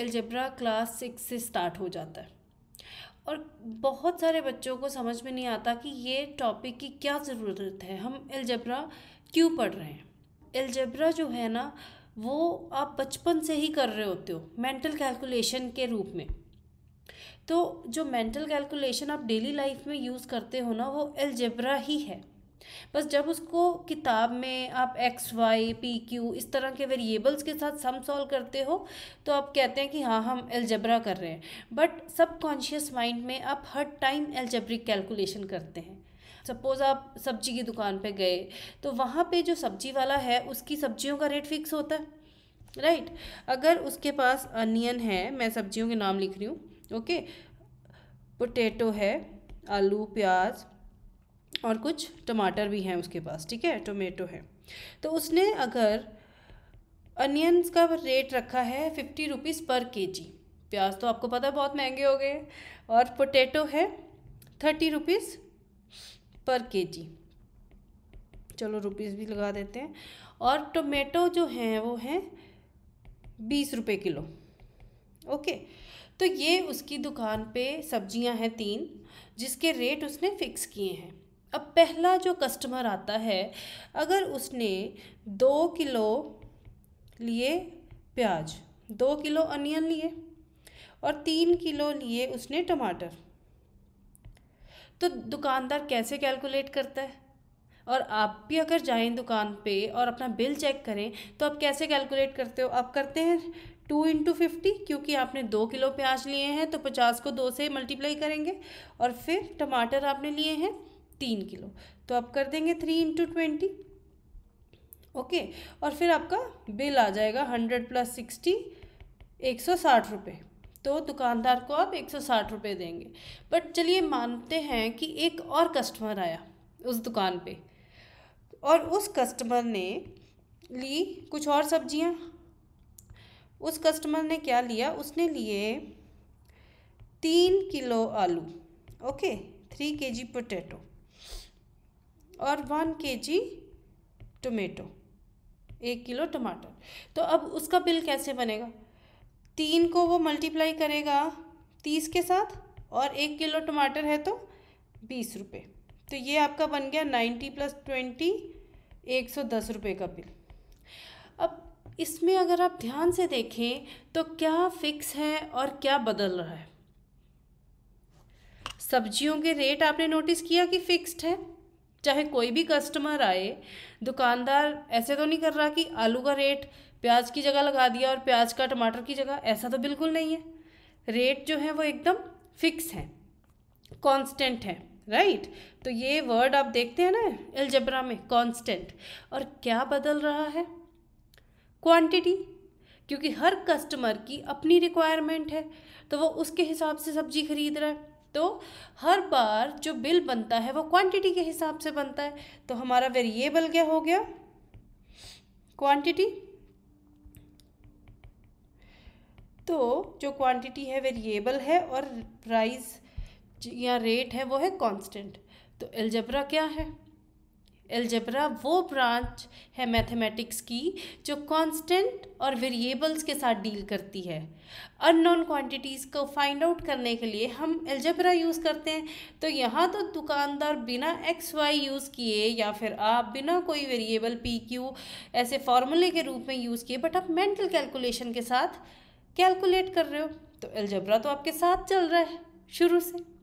Algebra class six से start हो जाता है और बहुत सारे बच्चों को समझ में नहीं आता कि ये टॉपिक की क्या ज़रूरत है हम एलजेब्रा क्यों पढ़ रहे हैं एलजेब्रा जो है ना वो आप बचपन से ही कर रहे होते हो मेंटल कैलकुलेशन के रूप में तो जो मेंटल कैलकुलेशन आप डेली लाइफ में यूज़ करते हो ना वो एलजेब्रा ही है बस जब उसको किताब में आप एक्स वाई पी क्यू इस तरह के वेरिएबल्स के साथ सम सॉल्व करते हो तो आप कहते हैं कि हाँ हम एल्जबरा कर रहे हैं बट सब कॉन्शियस माइंड में आप हर टाइम एल्जब्रिक कैलकुलेशन करते हैं सपोज़ आप सब्जी की दुकान पे गए तो वहाँ पे जो सब्जी वाला है उसकी सब्जियों का रेट फिक्स होता है राइट right? अगर उसके पास अनियन है मैं सब्जियों के नाम लिख रही हूँ ओके पोटैटो है आलू प्याज और कुछ टमाटर भी हैं उसके पास ठीक है टोमेटो है तो उसने अगर अनियंस का रेट रखा है फिफ्टी रुपीज़ पर के जी प्याज तो आपको पता बहुत महंगे हो गए और पोटैटो है थर्टी रुपीज़ पर के जी चलो रुपीज़ भी लगा देते हैं और टोमेटो जो हैं वो हैं बीस रुपये किलो ओके तो ये उसकी दुकान पे सब्जियां हैं तीन जिसके रेट उसने फिक्स किए हैं अब पहला जो कस्टमर आता है अगर उसने दो किलो लिए प्याज दो किलो अनियन लिए और तीन किलो लिए उसने टमाटर तो दुकानदार कैसे कैलकुलेट करता है और आप भी अगर जाएं दुकान पे और अपना बिल चेक करें तो आप कैसे कैलकुलेट करते हो आप करते हैं टू इंटू फिफ्टी क्योंकि आपने दो किलो प्याज लिए हैं तो पचास को दो से मल्टीप्लाई करेंगे और फिर टमाटर आपने लिए हैं तीन किलो तो आप कर देंगे थ्री इंटू ट्वेंटी ओके और फिर आपका बिल आ जाएगा हंड्रेड प्लस सिक्सटी एक सौ साठ रुपये तो दुकानदार को आप एक सौ साठ रुपये देंगे बट चलिए मानते हैं कि एक और कस्टमर आया उस दुकान पे और उस कस्टमर ने ली कुछ और सब्ज़ियाँ उस कस्टमर ने क्या लिया उसने लिए तीन किलो आलू ओके थ्री के जी पोटैटो और वन के जी टोमेटो एक किलो टमाटर तो अब उसका बिल कैसे बनेगा तीन को वो मल्टीप्लाई करेगा तीस के साथ और एक किलो टमाटर है तो बीस रुपये तो ये आपका बन गया नाइन्टी प्लस ट्वेंटी एक सौ दस रुपये का बिल अब इसमें अगर आप ध्यान से देखें तो क्या फिक्स है और क्या बदल रहा है सब्जियों के रेट आपने नोटिस किया कि फिक्स्ड है चाहे कोई भी कस्टमर आए दुकानदार ऐसे तो नहीं कर रहा कि आलू का रेट प्याज की जगह लगा दिया और प्याज का टमाटर की जगह ऐसा तो बिल्कुल नहीं है रेट जो है वो एकदम फिक्स है कांस्टेंट है राइट right? तो ये वर्ड आप देखते हैं ना एल्जबरा में कांस्टेंट और क्या बदल रहा है क्वांटिटी क्योंकि हर कस्टमर की अपनी रिक्वायरमेंट है तो वो उसके हिसाब से सब्जी खरीद रहा है तो हर बार जो बिल बनता है वो क्वांटिटी के हिसाब से बनता है तो हमारा वेरिएबल क्या हो गया क्वांटिटी तो जो क्वांटिटी है वेरिएबल है और प्राइस या रेट है वो है कांस्टेंट तो एल्जब्रा क्या है एल्जबरा वो ब्रांच है मैथमेटिक्स की जो कांस्टेंट और वेरिएबल्स के साथ डील करती है अननोन क्वांटिटीज़ को फाइंड आउट करने के लिए हम एल्जबरा यूज़ करते हैं तो यहाँ तो दुकानदार बिना एक्स वाई यूज़ किए या फिर आप बिना कोई वेरिएबल पी क्यू ऐसे फार्मूले के रूप में यूज़ किए बट आप मेंटल कैलकुलेशन के साथ कैलकुलेट कर रहे हो तो एल्जबरा तो आपके साथ चल रहा है शुरू से